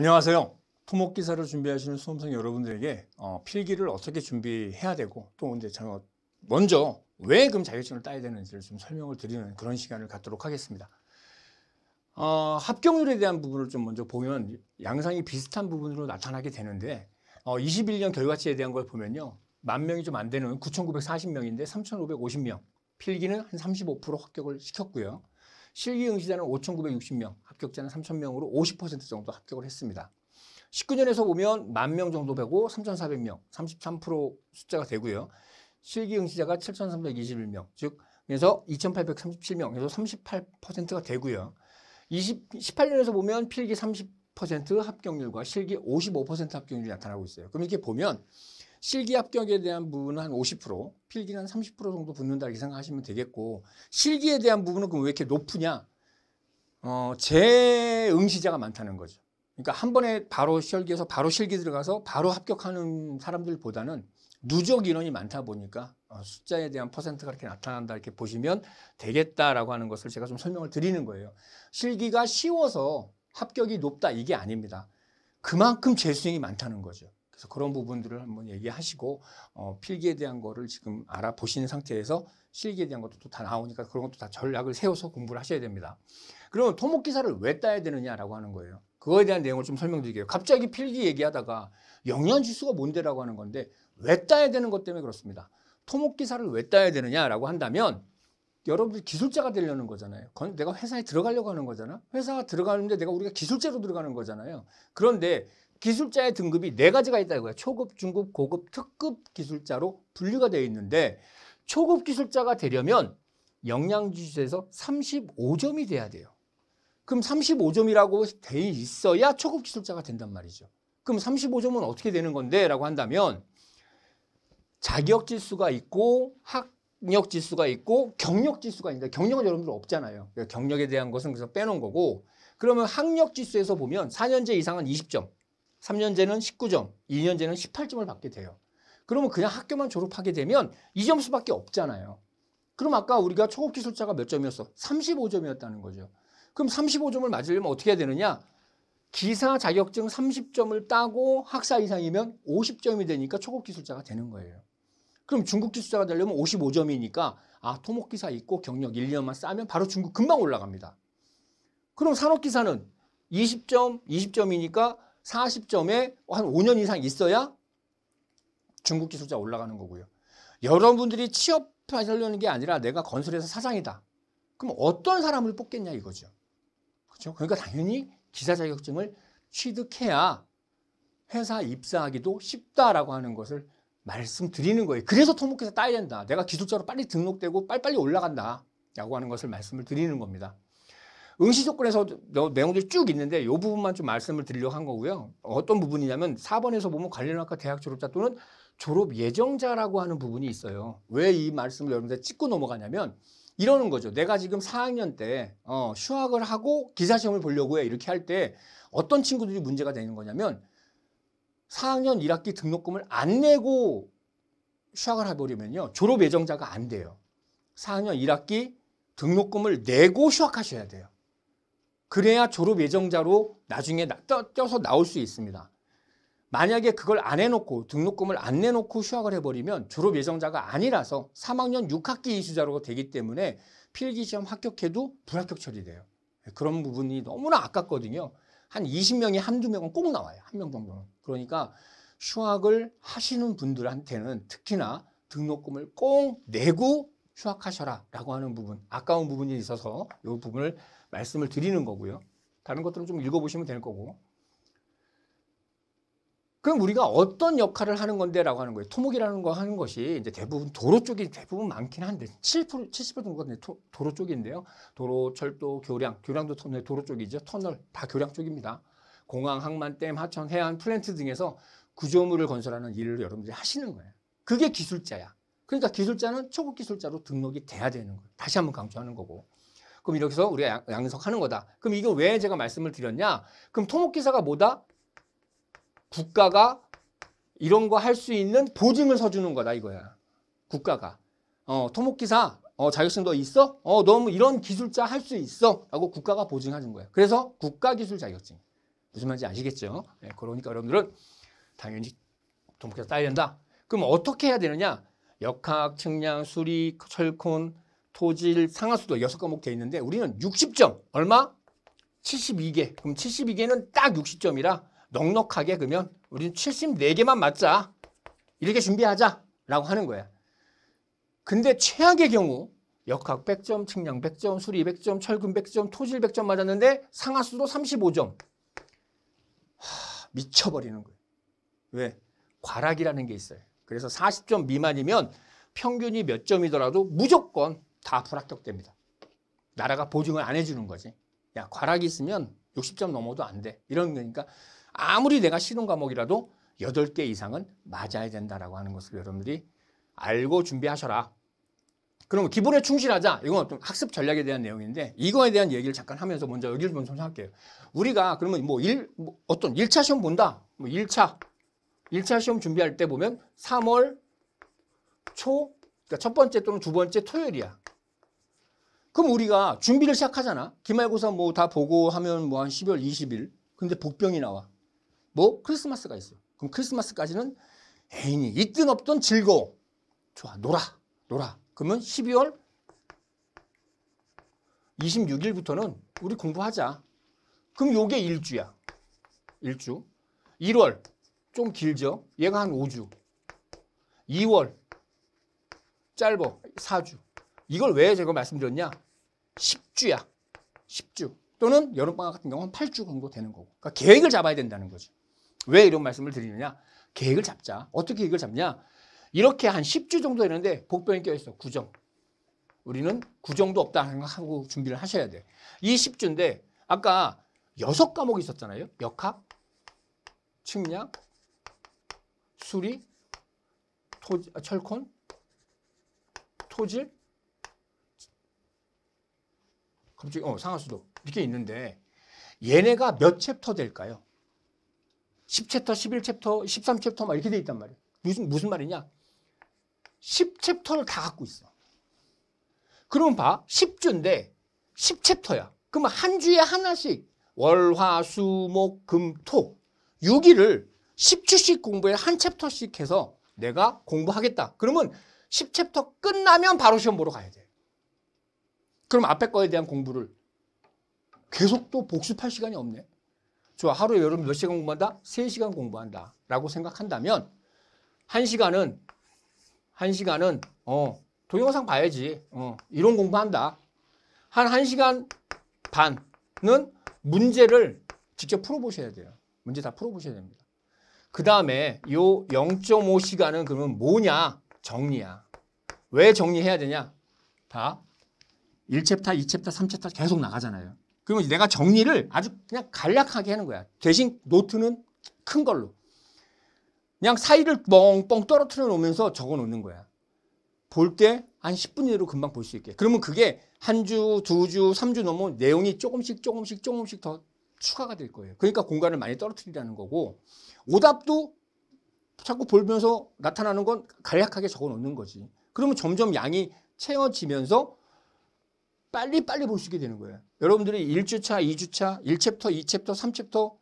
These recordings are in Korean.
안녕하세요. 토목 기사를 준비하시는 수험생 여러분들에게 어, 필기를 어떻게 준비해야 되고 또 이제 저 먼저 왜 그럼 자격증을 따야 되는지를 좀 설명을 드리는 그런 시간을 갖도록 하겠습니다. 어, 합격률에 대한 부분을 좀 먼저 보면 양상이 비슷한 부분으로 나타나게 되는데 어, 21년 결과치에 대한 걸 보면요. 만 명이 좀 안 되는 9,940명인데 3,550명. 필기는 한 35% 합격을 시켰고요. 실기응시자는 5,960명, 합격자는 3,000명으로 50% 정도 합격을 했습니다. 19년에서 보면 만 명 정도 되고 3,400명, 33% 숫자가 되고요. 실기응시자가 7,321명, 즉 그래서 2,837명, 그래서 38%가 되고요. 20, 18년에서 보면 필기 30% 합격률과 실기 55% 합격률이 나타나고 있어요. 그럼 이렇게 보면 실기 합격에 대한 부분은 한 50%, 필기는 한 30% 정도 붙는다 이렇게 생각하시면 되겠고 실기에 대한 부분은 그럼 왜 이렇게 높으냐? 어, 재응시자가 많다는 거죠. 그러니까 한 번에 바로 실기에서 바로 실기 들어가서 바로 합격하는 사람들보다는 누적 인원이 많다 보니까 어, 숫자에 대한 퍼센트가 이렇게 나타난다 이렇게 보시면 되겠다라고 하는 것을 제가 좀 설명을 드리는 거예요. 실기가 쉬워서 합격이 높다 이게 아닙니다. 그만큼 재수생이 많다는 거죠. 그래서 그런 부분들을 한번 얘기하시고 어, 필기에 대한 거를 지금 알아보신 상태에서 실기에 대한 것도 또다 나오니까 그런 것도 다 전략을 세워서 공부를 하셔야 됩니다. 그러면 토목 기사를 왜 따야 되느냐라고 하는 거예요. 그거에 대한 내용을 좀 설명드릴게요. 갑자기 필기 얘기하다가 영양 지수가 뭔데라고 하는 건데 왜 따야 되는 것 때문에 그렇습니다. 토목 기사를 왜 따야 되느냐라고 한다면 여러분들 기술자가 되려는 거잖아요. 그건 내가 회사에 들어가려고 하는 거잖아. 회사가 들어가는데 내가 우리가 기술자로 들어가는 거잖아요. 그런데 기술자의 등급이 네 가지가 있다고요. 초급, 중급, 고급, 특급 기술자로 분류가 되어 있는데 초급 기술자가 되려면 영양지수에서 35점이 돼야 돼요. 그럼 35점이라고 돼 있어야 초급 기술자가 된단 말이죠. 그럼 35점은 어떻게 되는 건데? 라고 한다면 자격 지수가 있고 학력 지수가 있고 경력 지수가 있는데 경력은 여러분들 없잖아요. 그러니까 경력에 대한 것은 그래서 빼놓은 거고 그러면 학력 지수에서 보면 4년제 이상은 20점, 3년제는 19점, 2년제는 18점을 받게 돼요. 그러면 그냥 학교만 졸업하게 되면 이 점수밖에 없잖아요. 그럼 아까 우리가 초급 기술자가 몇 점이었어? 35점이었다는 거죠. 그럼 35점을 맞으려면 어떻게 해야 되느냐? 기사 자격증 30점을 따고 학사 이상이면 50점이 되니까 초급 기술자가 되는 거예요. 그럼 중국 기술자가 되려면 55점이니까 아 토목기사 있고 경력 1년만 싸면 바로 중국 금방 올라갑니다. 그럼 산업기사는 20점, 20점이니까 40점에 한 5년 이상 있어야 중국 기술자 올라가는 거고요. 여러분들이 취업하려는 게 아니라 내가 건설회사 사장이다. 그럼 어떤 사람을 뽑겠냐 이거죠. 그렇죠? 그러니까 당연히 기사 자격증을 취득해야 회사 입사하기도 쉽다라고 하는 것을 말씀드리는 거예요. 그래서 토목회사 따야 된다. 내가 기술자로 빨리 등록되고 빨리빨리 올라간다. 라고 하는 것을 말씀을 드리는 겁니다. 응시 조건에서 내용들이 쭉 있는데 이 부분만 좀 말씀을 드리려고 한 거고요. 어떤 부분이냐면 4번에서 보면 관련학과 대학 졸업자 또는 졸업 예정자라고 하는 부분이 있어요. 왜 이 말씀을 여러분들 찍고 넘어가냐면 이러는 거죠. 내가 지금 4학년 때 어, 휴학을 하고 기사시험을 보려고 해 이렇게 할 때 어떤 친구들이 문제가 되는 거냐면 4학년 1학기 등록금을 안 내고 휴학을 해버리면요. 졸업 예정자가 안 돼요. 4학년 1학기 등록금을 내고 휴학하셔야 돼요. 그래야 졸업 예정자로 나중에 떠서 나올 수 있습니다. 만약에 그걸 안 해놓고 등록금을 안 내놓고 휴학을 해버리면 졸업 예정자가 아니라서 3학년 6학기 이수자로 되기 때문에 필기시험 합격해도 불합격 처리돼요. 예, 그런 부분이 너무나 아깝거든요. 한 20명이 한두 명은 꼭 나와요. 한 명 정도는. 그러니까 휴학을 하시는 분들한테는 특히나 등록금을 꼭 내고 휴학하셔라 라고 하는 부분, 아까운 부분이 있어서 이 부분을 말씀을 드리는 거고요. 다른 것들은 좀 읽어보시면 될 거고. 그럼 우리가 어떤 역할을 하는 건데 라고 하는 거예요. 토목이라는 거 하는 것이 이제 대부분 도로 쪽이 대부분 많긴 한데 70% 70% 정도가 도로 쪽인데요. 도로, 철도, 교량, 교량도 터널, 네, 도로 쪽이죠. 터널 다 교량 쪽입니다. 공항, 항만, 댐, 하천, 해안, 플랜트 등에서 구조물을 건설하는 일을 여러분들이 하시는 거예요. 그게 기술자야. 그러니까 기술자는 초급 기술자로 등록이 돼야 되는 거예요. 다시 한번 강조하는 거고. 그럼 이렇게 해서 우리가 양성하는 거다. 그럼 이거 왜 제가 말씀을 드렸냐? 그럼 토목기사가 뭐다? 국가가 이런 거 할 수 있는 보증을 서주는 거다 이거야. 국가가. 어, 토목기사 어, 자격증 도 있어? 어, 너 뭐 이런 기술자 할 수 있어? 라고 국가가 보증하는 거야 그래서 국가기술 자격증. 무슨 말인지 아시겠죠? 네, 그러니까 여러분들은 당연히 토목기사 따야 된다. 그럼 어떻게 해야 되느냐? 역학, 측량, 수리, 철콘, 토질, 상하수도 6 과목 되어 있는데 우리는 60점 얼마? 72개. 그럼 72개는 딱 60점이라 넉넉하게 그러면 우리는 74개만 맞자. 이렇게 준비하자라고 하는 거야. 근데 최악의 경우 역학 100점, 측량 100점, 수리 100점, 철근 100점, 토질 100점 맞았는데 상하수도 35점. 하, 미쳐버리는 거예요. 왜? 과락이라는 게 있어요. 그래서 40점 미만이면 평균이 몇 점이더라도 무조건 다 불합격됩니다. 나라가 보증을 안 해주는 거지. 야, 과락이 있으면 60점 넘어도 안 돼. 이런 거니까 아무리 내가 신혼 과목이라도 8개 이상은 맞아야 된다라고 하는 것을 여러분들이 알고 준비하셔라. 그러면 기본에 충실하자. 이건 좀 학습 전략에 대한 내용인데 이거에 대한 얘기를 잠깐 하면서 먼저 여기를 먼저 생각할게요. 우리가 그러면 뭐, 일, 뭐 어떤 1차 시험 본다. 뭐 1차 1차 시험 준비할 때 보면 3월 초, 그러니까 첫 번째 또는 두 번째 토요일이야. 그럼 우리가 준비를 시작하잖아. 기말고사 뭐 다 보고 하면 뭐 한 12월 20일. 근데 복병이 나와. 뭐 크리스마스가 있어. 그럼 크리스마스까지는 애인이 있든 없든 즐거워. 좋아, 놀아, 놀아. 그러면 12월 26일부터는 우리 공부하자. 그럼 요게 일주야. 일주. 1월 좀 길죠. 얘가 한 5주. 2월 짧어 4주. 이걸 왜 제가 말씀드렸냐? 10주야. 10주. 또는 여름방학 같은 경우는 8주 정도 되는 거고. 그러니까 계획을 잡아야 된다는 거죠. 왜 이런 말씀을 드리느냐? 계획을 잡자. 어떻게 계획을 잡냐? 이렇게 한 10주 정도 되는데 복병이 껴있어. 구정. 우리는 구정도 없다 하고 준비를 하셔야 돼. 이 10주인데 아까 6 과목이 있었잖아요. 역학, 측량, 수리, 토, 아, 철콘, 토질, 갑자기 어, 상하수도 이렇게 있는데 얘네가 몇 챕터 될까요? 10챕터, 11챕터, 13챕터 막 이렇게 돼 있단 말이에요. 무슨 무슨 말이냐? 10챕터를 다 갖고 있어. 그럼 봐. 10주인데 10챕터야. 그러면한 주에 하나씩 월, 화, 수, 목, 금, 토 6일을 10주씩 공부에 한 챕터씩 해서 내가 공부하겠다. 그러면 10챕터 끝나면 바로 시험 보러 가야 돼. 그럼 앞에 거에 대한 공부를 계속 또 복습할 시간이 없네. 좋아, 하루에 여러분 몇 시간 공부한다? 3시간 공부한다. 라고 생각한다면 1시간은 1시간은 어, 동영상 봐야지. 어, 이런 공부한다. 한 1시간 반은 문제를 직접 풀어보셔야 돼요. 문제 다 풀어보셔야 됩니다. 그 다음에 요 0.5시간은 그러면 뭐냐? 정리야. 왜 정리해야 되냐? 다 1챕터, 2챕터, 3챕터 계속 나가잖아요. 그러면 내가 정리를 아주 그냥 간략하게 하는 거야. 대신 노트는 큰 걸로. 그냥 사이를 뻥뻥 떨어뜨려 놓으면서 적어 놓는 거야. 볼 때 한 10분 내로 금방 볼 수 있게. 그러면 그게 한 주, 두 주, 삼 주 넘으면 내용이 조금씩 조금씩 조금씩 더 추가가 될 거예요. 그러니까 공간을 많이 떨어뜨리라는 거고 오답도 자꾸 볼면서 나타나는 건 간략하게 적어놓는 거지. 그러면 점점 양이 채워지면서 빨리 빨리 볼 수 있게 되는 거예요. 여러분들이 1주차, 2주차, 1챕터, 2챕터, 3챕터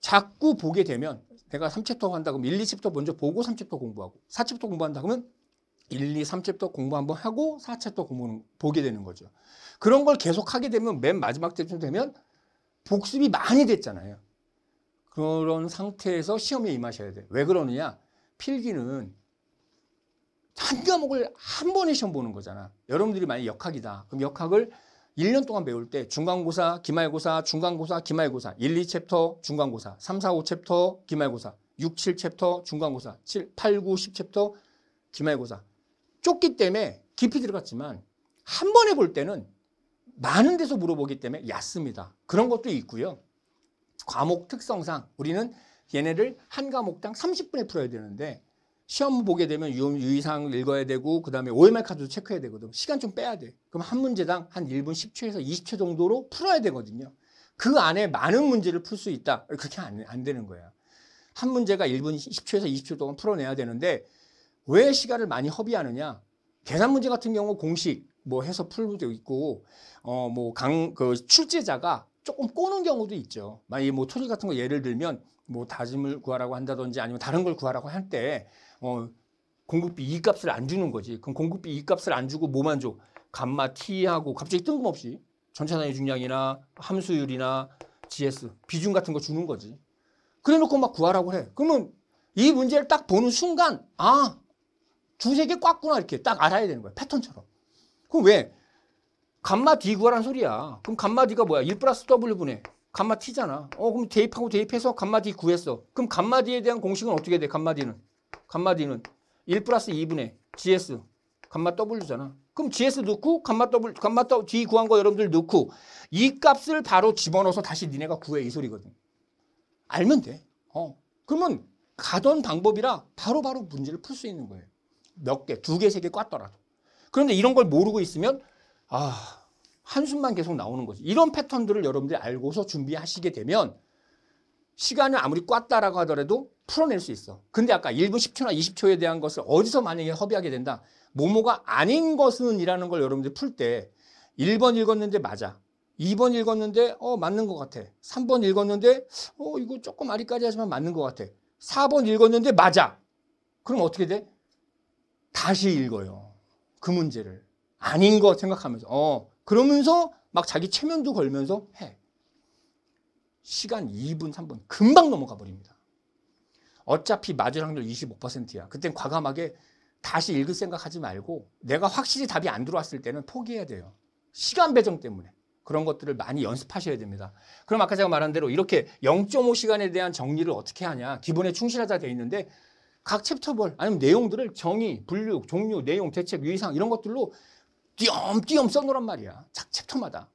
자꾸 보게 되면 내가 3챕터 한다 그러면 1, 2챕터 먼저 보고 3챕터 공부하고 4챕터 공부한다 그러면 1, 2, 3챕터 공부 한번 하고 4챕터 공부는 보게 되는 거죠. 그런 걸 계속 하게 되면 맨 마지막 때쯤 되면 복습이 많이 됐잖아요. 그런 상태에서 시험에 임하셔야 돼요. 왜 그러느냐? 필기는 한 과목을 한 번에 시험 보는 거잖아. 여러분들이 만약 역학이다. 그럼 역학을 1년 동안 배울 때 중간고사, 기말고사, 중간고사, 기말고사 1, 2챕터, 중간고사 3, 4, 5챕터, 기말고사 6, 7챕터, 중간고사 7, 8, 9, 10챕터, 기말고사 쫓기 때문에 깊이 들어갔지만 한 번에 볼 때는 많은 데서 물어보기 때문에 얕습니다. 그런 것도 있고요. 과목 특성상 우리는 얘네를 한 과목당 30분에 풀어야 되는데 시험 보게 되면 유의사항 읽어야 되고 그다음에 OMR 카드도 체크해야 되거든. 시간 좀 빼야 돼. 그럼 한 문제당 한 1분 10초에서 20초 정도로 풀어야 되거든요. 그 안에 많은 문제를 풀 수 있다. 그렇게 안, 안 되는 거예요한 문제가 1분 10초에서 20초 동안 풀어내야 되는데 왜 시간을 많이 허비하느냐? 계산 문제 같은 경우 공식, 뭐 해서 풀도 있고 어 뭐 강 그 출제자가 조금 꼬는 경우도 있죠. 만약에 뭐 토지 같은 거 예를 들면 뭐 다짐을 구하라고 한다든지 아니면 다른 걸 구하라고 할때어 공급비 이 값을 안 주는 거지. 그럼 공급비 이 값을 안 주고 뭐만 줘? 감마 T 하고 갑자기 뜬금없이 전체 단위 중량이나 함수율이나 GS 비중 같은 거 주는 거지. 그래놓고 막 구하라고 해. 그러면 이 문제를 딱 보는 순간 아 두세 개 꽉구나 이렇게 딱 알아야 되는 거야 패턴처럼. 그럼 왜? 감마 D 구하란 소리야. 그럼 감마 D가 뭐야? 1 플러스 W분의 감마 T잖아. 어, 그럼 대입하고 대입해서 감마 D 구했어. 그럼 감마 D에 대한 공식은 어떻게 돼? 감마 D는? 감마 D는 1 플러스 2분의 GS 감마 W잖아. 그럼 GS 넣고 감마 W 감마 D 구한 거 여러분들 넣고 이 값을 바로 집어넣어서 다시 니네가 구해 이 소리거든. 알면 돼. 어. 그러면 가던 방법이라 바로바로 바로 문제를 풀 수 있는 거예요. 몇 개, 두 개, 세개 꽈더라도. 그런데 이런 걸 모르고 있으면 아 한숨만 계속 나오는 거지. 이런 패턴들을 여러분들이 알고서 준비하시게 되면 시간을 아무리 꽉다라고 하더라도 풀어낼 수 있어. 근데 아까 1분 10초나 20초에 대한 것을 어디서 만약에 허비하게 된다. 모모가 아닌 것은 이라는 걸 여러분들이 풀때 1번 읽었는데 맞아. 2번 읽었는데 어 맞는 것 같아. 3번 읽었는데 어 이거 조금 아리까지 하지만 맞는 것 같아. 4번 읽었는데 맞아. 그럼 어떻게 돼? 다시 읽어요. 그 문제를 아닌 거 생각하면서 어 그러면서 막 자기 체면도 걸면서 해 시간 2분 3분 금방 넘어가 버립니다 어차피 맞을 확률 25%야 그땐 과감하게 다시 읽을 생각하지 말고 내가 확실히 답이 안 들어왔을 때는 포기해야 돼요 시간 배정 때문에 그런 것들을 많이 연습하셔야 됩니다. 그럼 아까 제가 말한 대로 이렇게 0.5시간에 대한 정리를 어떻게 하냐. 기본에 충실하자 돼 있는데 각 챕터별 아니면 내용들을 정의, 분류, 종류, 내용, 대책, 유의사항 이런 것들로 띄엄띄엄 써놓란 말이야. 각 챕터마다.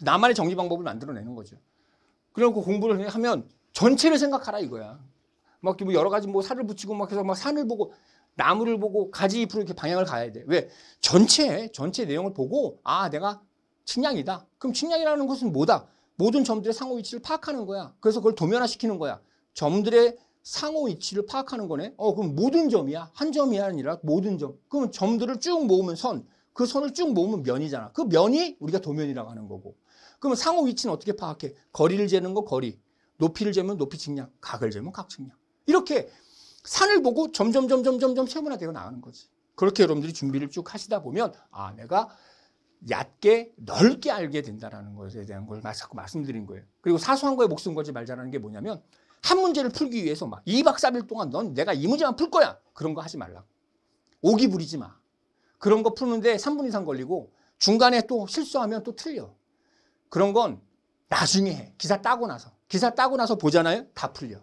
나만의 정리 방법을 만들어내는 거죠. 그래놓고 공부를 하면 전체를 생각하라 이거야. 막 뭐 여러 가지 뭐 살을 붙이고 막 해서 막 산을 보고 나무를 보고 가지 잎으로 이렇게 방향을 가야 돼. 왜? 전체, 전체 내용을 보고 아 내가 측량이다. 그럼 측량이라는 것은 뭐다? 모든 점들의 상호 위치를 파악하는 거야. 그래서 그걸 도면화시키는 거야. 점들의 상호 위치를 파악하는 거네. 어, 그럼 모든 점이야. 한 점이 아니라 모든 점. 그럼 점들을 쭉 모으면 선. 그 선을 쭉 모으면 면이잖아. 그 면이 우리가 도면이라고 하는 거고. 그럼 상호 위치는 어떻게 파악해? 거리를 재는 거 거리. 높이를 재면 높이 측량. 각을 재면 각 측량. 이렇게 산을 보고 점점 점점 점점 세분화되어 나가는 거지. 그렇게 여러분들이 준비를 쭉 하시다 보면 아, 내가 얕게 넓게 알게 된다라는 것에 대한 걸 자꾸 말씀드린 거예요. 그리고 사소한 거에 목숨 걸지 말자라는 게 뭐냐면 한 문제를 풀기 위해서 막 2박 3일 동안 넌 내가 이 문제만 풀 거야. 그런 거 하지 말라. 오기 부리지 마. 그런 거 푸는데 3분 이상 걸리고 중간에 또 실수하면 또 틀려. 그런 건 나중에 해. 기사 따고 나서. 기사 따고 나서 보잖아요. 다 풀려.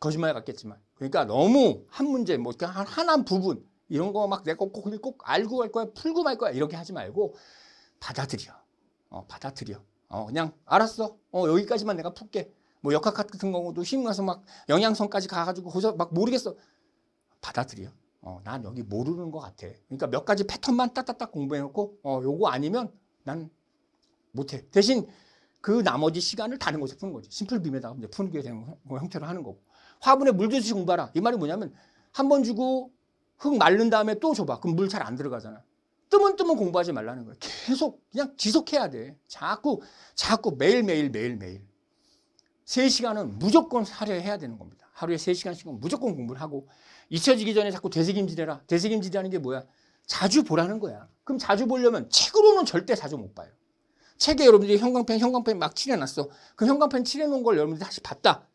거짓말 같겠지만. 그러니까 너무 한 문제, 뭐, 한, 하나 부분, 이런 거 막 내가 꼭, 꼭 알고 갈 거야, 풀고 말 거야, 이렇게 하지 말고, 받아들여. 어, 받아들여. 어, 그냥, 알았어. 어, 여기까지만 내가 풀게. 뭐 역학 같은 경우도 힘가서 막 영양성까지 가가지고 고기막 모르겠어. 받아들여. 어, 난 여기 모르는 것 같아. 그러니까 몇 가지 패턴만 따따따 공부해놓고, 어, 요거 아니면 난 못해. 대신 그 나머지 시간을 다른 곳에 푸는 거지. 심플 빔에다가 이제 푸는 게 되는 뭐 형태로 하는 거고. 화분에 물 주듯이 공부하라. 이 말이 뭐냐면 한 번 주고 흙 마른 다음에 또 줘봐. 그럼 물 잘 안 들어가잖아. 뜨문뜨문 공부하지 말라는 거야. 계속 그냥 지속해야 돼. 자꾸, 자꾸 매일매일 매일매일. 3시간은 무조건 하루 해야 되는 겁니다. 하루에 3시간씩은 무조건 공부를 하고 잊혀지기 전에 자꾸 되새김질해라. 되새김질이라는 게 뭐야? 자주 보라는 거야. 그럼 자주 보려면 책으로는 절대 자주 못 봐요. 책에 여러분들이 형광펜, 형광펜 막 칠해놨어. 그 형광펜 칠해놓은 걸 여러분들이 다시 봤다.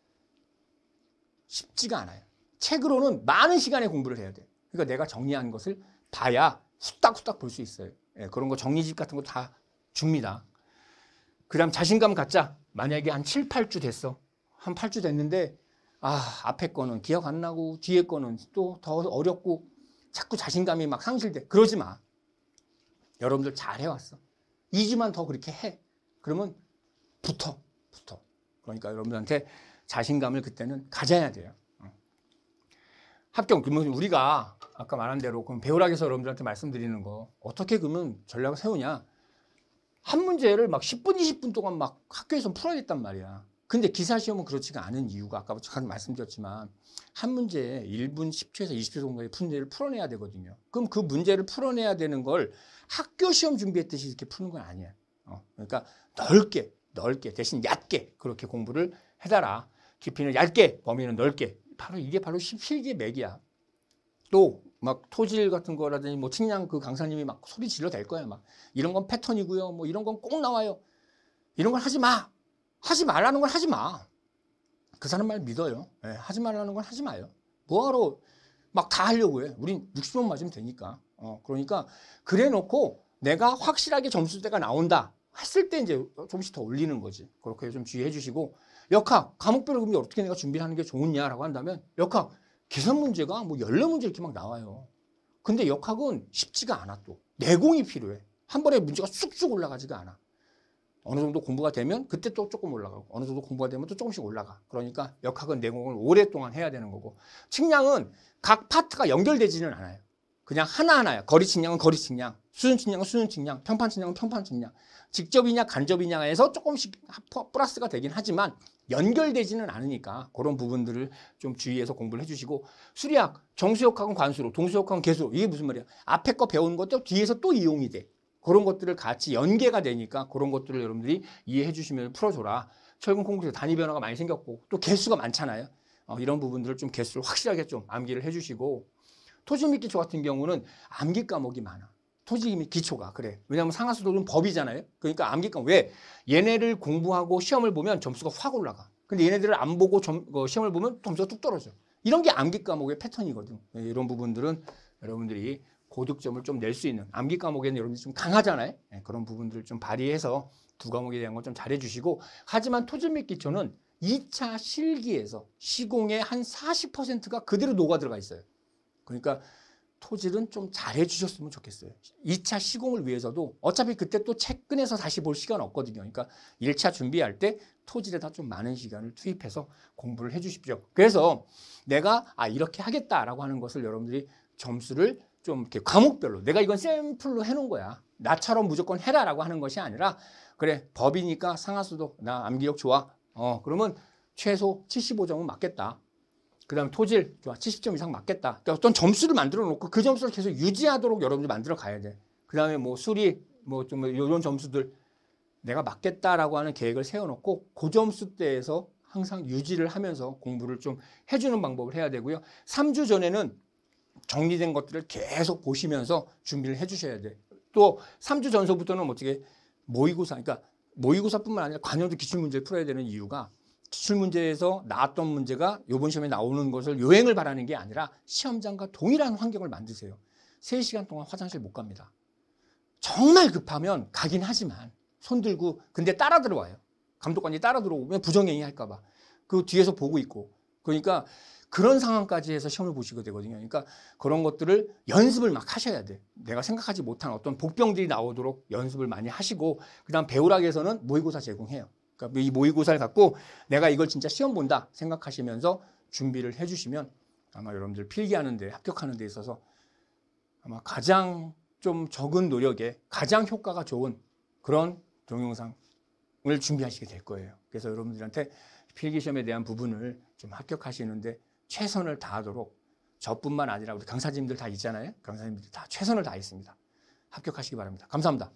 쉽지가 않아요. 책으로는 많은 시간에 공부를 해야 돼. 그러니까 내가 정리한 것을 봐야 후딱후딱 볼 수 있어요. 예, 그런 거 정리집 같은 거 다 줍니다. 그 다음 자신감 갖자. 만약에 한 7, 8주 됐어. 한 8주 됐는데 아, 앞에 거는 기억 안 나고 뒤에 거는 또 더 어렵고 자꾸 자신감이 막 상실돼. 그러지 마. 여러분들 잘 해왔어. 2주만 더 그렇게 해. 그러면 붙어. 붙어. 그러니까 여러분들한테 자신감을 그때는 가져야 돼요. 합격, 그러면 우리가 아까 말한 대로 그럼 배우락에서 여러분들한테 말씀드리는 거 어떻게 그러면 전략을 세우냐. 한 문제를 막 10분, 20분 동안 막 학교에서 풀어야 됐단 말이야. 근데 기사 시험은 그렇지가 않은 이유가 아까 잠깐 말씀드렸지만 한 문제에 1분 10초에서 20초 정도의 문제를 풀어내야 되거든요. 그럼 그 문제를 풀어내야 되는 걸 학교 시험 준비했듯이 이렇게 푸는 건 아니야. 어, 그러니까 넓게, 넓게 대신 얕게 그렇게 공부를 해달라. 깊이는 얇게, 범위는 넓게. 바로 이게 바로 17기 맥이야. 또막 토질 같은 거라든지 뭐 측량 그 강사님이 막 소리 질러 댈 거야 막 이런 건 패턴이고요 뭐 이런 건 꼭 나와요 이런 걸 하지 마 하지 말라는 걸 하지 마그 사람 말 믿어요 네, 하지 말라는 걸 하지 마요 뭐하러 막 다 하려고 해 우린 60점 맞으면 되니까 어 그러니까 그래 놓고 내가 확실하게 점수대가 나온다 했을 때 이제 조금씩 더 올리는 거지 그렇게 좀 주의해 주시고 역학 과목별 금리 어떻게 내가 준비하는 게 좋냐라고 으 한다면 역학 계산 문제가 뭐 열네 문제 이렇게 막 나와요. 근데 역학은 쉽지가 않아 또. 내공이 필요해. 한 번에 문제가 쑥쑥 올라가지가 않아. 어느 정도 공부가 되면 그때 또 조금 올라가고 어느 정도 공부가 되면 또 조금씩 올라가. 그러니까 역학은 내공을 오랫동안 해야 되는 거고 측량은 각 파트가 연결되지는 않아요. 그냥 하나하나야. 거리 측량은 거리 측량. 수준 측량 수준 측량, 평판 측량 평판 측량. 직접이냐 간접이냐에서 조금씩 플러스가 되긴 하지만 연결되지는 않으니까 그런 부분들을 좀 주의해서 공부를 해주시고 수리학, 정수역학은 관수로, 동수역학은 개수로 이게 무슨 말이야? 앞에 거 배운 것도 뒤에서 또 이용이 돼. 그런 것들을 같이 연계가 되니까 그런 것들을 여러분들이 이해해 주시면 풀어줘라. 철근 콘크리 단위 변화가 많이 생겼고 또 개수가 많잖아요. 어, 이런 부분들을 좀 개수를 확실하게 좀 암기를 해주시고 토지미기초 같은 경우는 암기 과목이 많아. 토지임이 기초가 그래. 왜냐하면 상하수 도는 법이잖아요. 그러니까 암기권 왜 얘네를 공부하고 시험을 보면 점수가 확 올라가. 근데 얘네들을 안 보고 점, 어, 시험을 보면 점수가 뚝 떨어져. 이런 게 암기 과목의 패턴이거든. 예, 이런 부분들은 여러분들이 고득점을 좀 낼 수 있는 암기 과목에는 여러분들이 좀 강하잖아요. 예, 그런 부분들을 좀 발휘해서 두 과목에 대한 걸 좀 잘해주시고 하지만 토지 및 기초는 2차 실기에서 시공의 한 40%가 그대로 녹아 들어가 있어요. 그러니까 토질은 좀 잘해 주셨으면 좋겠어요. 2차 시공을 위해서도 어차피 그때 또 채끈해서 다시 볼 시간 없거든요. 그러니까 1차 준비할 때 토질에다 좀 많은 시간을 투입해서 공부를 해 주십시오. 그래서 내가 아 이렇게 하겠다라고 하는 것을 여러분들이 점수를 좀 이렇게 과목별로 내가 이건 샘플로 해 놓은 거야. 나처럼 무조건 해라라고 하는 것이 아니라 그래 법이니까 상하수도 나 암기력 좋아. 어 그러면 최소 75점은 맞겠다. 그 다음에 토질, 좋아, 70점 이상 맞겠다. 그러니까 어떤 점수를 만들어 놓고 그 점수를 계속 유지하도록 여러분들 만들어 가야 돼. 그 다음에 뭐 수리, 뭐 좀 이런 점수들 내가 맞겠다라고 하는 계획을 세워놓고 고그 점수대에서 항상 유지를 하면서 공부를 좀 해주는 방법을 해야 되고요. 3주 전에는 정리된 것들을 계속 보시면서 준비를 해주셔야 돼. 또 3주 전서부터는 어떻게 모의고사, 그러니까 모의고사뿐만 아니라 관용도 기출문제 를 풀어야 되는 이유가 수출 문제에서 나왔던 문제가 요번 시험에 나오는 것을 여행을 바라는 게 아니라 시험장과 동일한 환경을 만드세요. 3시간 동안 화장실 못 갑니다. 정말 급하면 가긴 하지만 손 들고 근데 따라 들어와요. 감독관이 따라 들어오면 부정행위 할까 봐. 그 뒤에서 보고 있고. 그러니까 그런 상황까지 해서 시험을 보시게 되거든요. 그러니까 그런 것들을 연습을 막 하셔야 돼. 내가 생각하지 못한 어떤 복병들이 나오도록 연습을 많이 하시고 그다음 배우락에서는 모의고사 제공해요. 그러니까 이 모의고사를 갖고 내가 이걸 진짜 시험 본다 생각하시면서 준비를 해주시면 아마 여러분들 필기하는데 합격하는 데 있어서 아마 가장 좀 적은 노력에 가장 효과가 좋은 그런 동영상을 준비하시게 될 거예요. 그래서 여러분들한테 필기시험에 대한 부분을 좀 합격하시는데 최선을 다하도록 저뿐만 아니라 우리 강사님들 다 있잖아요. 강사님들 다 최선을 다했습니다. 합격하시기 바랍니다. 감사합니다.